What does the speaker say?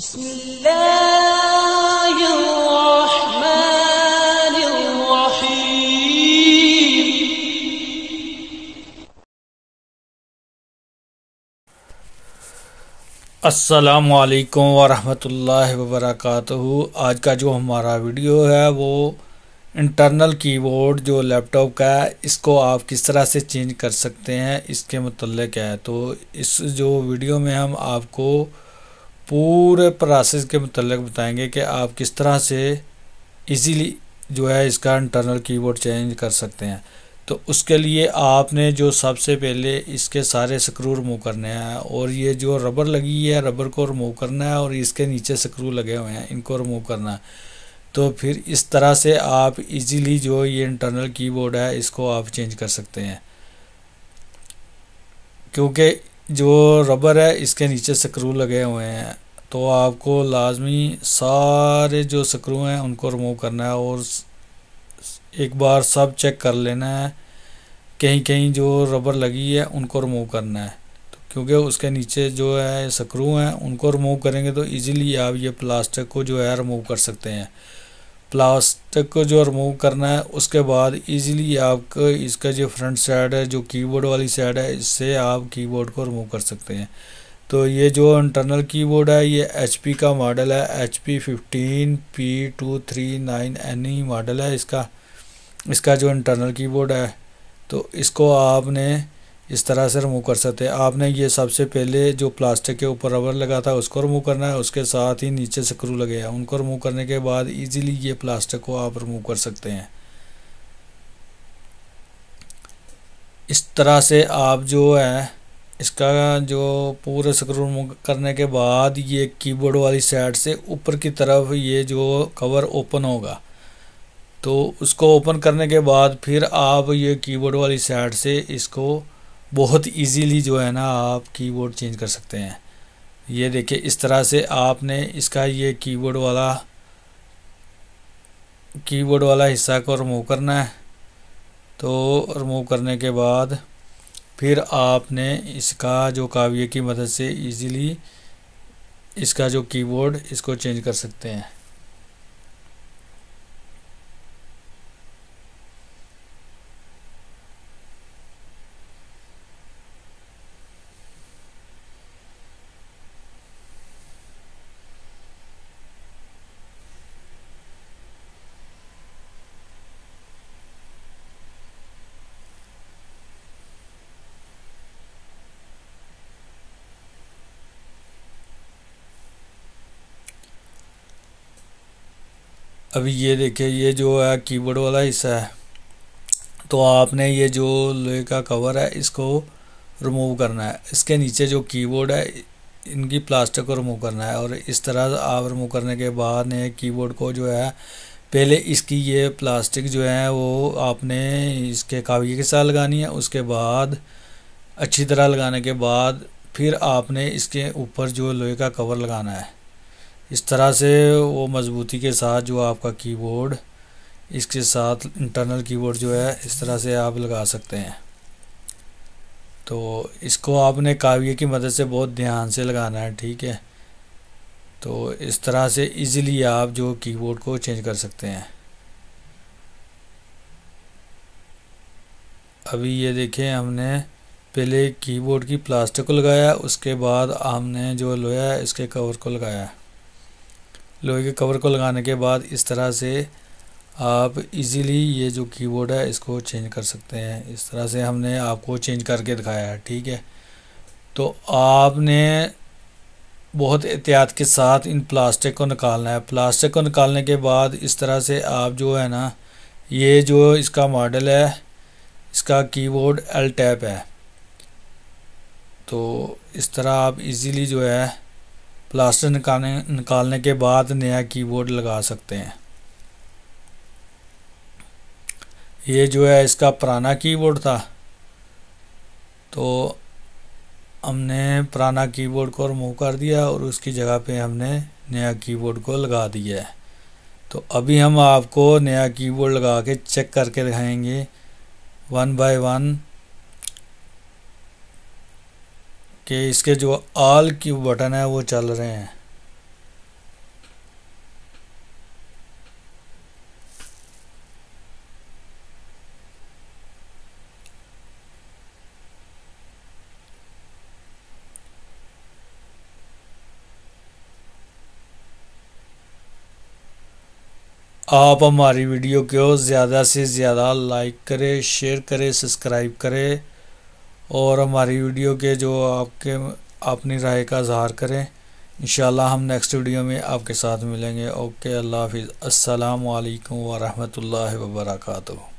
بسم الله الرحمن الرحيم अस्सलाम वालेकुम वरहमतुल्लाहि वबरकatuh आज का जो हमारा वीडियो है वो इंटरनल कीबोर्ड जो लैपटॉप का है इसको आप किस तरह से चेंज कर सकते हैं इसके मतलब है तो इस जो वीडियो में हम आपको पूरे प्रोसेस के मतलब बताएंगे कि आप किस तरह से इजीली जो है इसका इंटरनल कीबोर्ड चेंज कर सकते हैं तो उसके लिए आपने जो सबसे पहले इसके सारे स्क्रू रिमूव करने हैं और ये जो रबर लगी है रबर को रिमूव करना है और इसके नीचे स्क्रू लगे हुए हैं इनको रिमूव करना है तो फिर इस तरह से आप इजीली जो ये इंटरनल कीबोर्ड है इसको आप चेंज कर सकते हैं क्योंकि जो रबर है इसके नीचे स्क्रू लगे हुए हैं तो आपको लाजमी सारे जो स्क्रू हैं उनको रिमूव करना है और एक बार सब चेक कर लेना है कहीं कहीं जो रबर लगी है उनको रिमूव करना है तो क्योंकि उसके नीचे जो है स्क्रू हैं उनको रिमूव करेंगे तो इजीली आप ये प्लास्टिक को जो है रिमूव कर सकते हैं प्लास्टिक को जो रिमूव करना है उसके बाद इजीली आपका इसका जो फ्रंट साइड है जो कीबोर्ड वाली साइड है इससे आप कीबोर्ड को रिमूव कर सकते हैं तो ये जो इंटरनल कीबोर्ड है ये एच का मॉडल है H P fifteen P two three nine N E model है इसका इसका जो इंटरनल कीबोर्ड है तो इसको आपने इस तरह से रिमूव कर सकते हैं आपने ये सबसे पहले जो प्लास्टिक के ऊपर रबर लगा था उसको रिमूव करना है उसके साथ ही नीचे स्क्रू लगे हैं उनको रिमूव करने के बाद इजीली ये प्लास्टिक को आप रिमूव कर सकते हैं इस तरह से आप जो है इसका जो पूरे स्क्रू रिमूव करने के बाद ये कीबोर्ड वाली साइड से ऊपर की तरफ ये जो कवर ओपन होगा तो उसको ओपन करने के बाद फिर आप ये कीबोर्ड वाली साइड से इसको बहुत इजीली जो है ना आप कीबोर्ड चेंज कर सकते हैं ये देखिए इस तरह से आपने इसका ये कीबोर्ड वाला कीबोर्ड वाला हिस्सा को रिमूव करना है तो रिमूव करने के बाद फिर आपने इसका जो काव्य की मदद से इजीली इसका जो कीबोर्ड इसको चेंज कर सकते हैं अभी ये देखिए ये जो है कीबोर्ड वाला हिस्सा है तो आपने ये जो लोहे का कवर है इसको रिमूव करना है इसके नीचे जो कीबोर्ड है इनकी प्लास्टिक को रिमूव करना है और इस तरह आप रिमूव करने के बाद ने कीबोर्ड को जो है पहले इसकी ये प्लास्टिक जो है वो आपने इसके काविये के साथ लगानी है उसके बाद अच्छी तरह लगाने के बाद फिर आपने इसके ऊपर जो लोहे का कवर लगाना है इस तरह से वो मज़बूती के साथ जो आपका कीबोर्ड इसके साथ इंटरनल कीबोर्ड जो है इस तरह से आप लगा सकते हैं तो इसको आपने काव्य की मदद से बहुत ध्यान से लगाना है ठीक है तो इस तरह से इजीली आप जो कीबोर्ड को चेंज कर सकते हैं अभी ये देखें हमने पहले कीबोर्ड की प्लास्टिक को लगाया उसके बाद हमने जो लोया है इसके कवर को लगाया लोहे के कवर को लगाने के बाद इस तरह से आप इजीली ये जो कीबोर्ड है इसको चेंज कर सकते हैं इस तरह से हमने आपको चेंज करके दिखाया है ठीक है तो आपने बहुत एहतियात के साथ इन प्लास्टिक को निकालना है प्लास्टिक को निकालने के बाद इस तरह से आप जो है ना ये जो इसका मॉडल है इसका कीबोर्ड एल टैप है तो इस तरह आप इजीली जो है प्लास्टर निकालने निकालने के बाद नया कीबोर्ड लगा सकते हैं ये जो है इसका पुराना कीबोर्ड था तो हमने पुराना कीबोर्ड को रिमूव कर दिया और उसकी जगह पे हमने नया कीबोर्ड को लगा दिया है तो अभी हम आपको नया कीबोर्ड लगा के चेक करके दिखाएंगे वन बाय वन कि इसके जो आल की बटन है वो चल रहे हैं आप हमारी वीडियो को ज़्यादा से ज़्यादा लाइक करें शेयर करें सब्सक्राइब करें और हमारी वीडियो के जो आपके अपनी राय का इजहार करें इन हम नेक्स्ट वीडियो में आपके साथ मिलेंगे ओके अल्लाह हाफिज़ अल्लाम वरहमल वर्का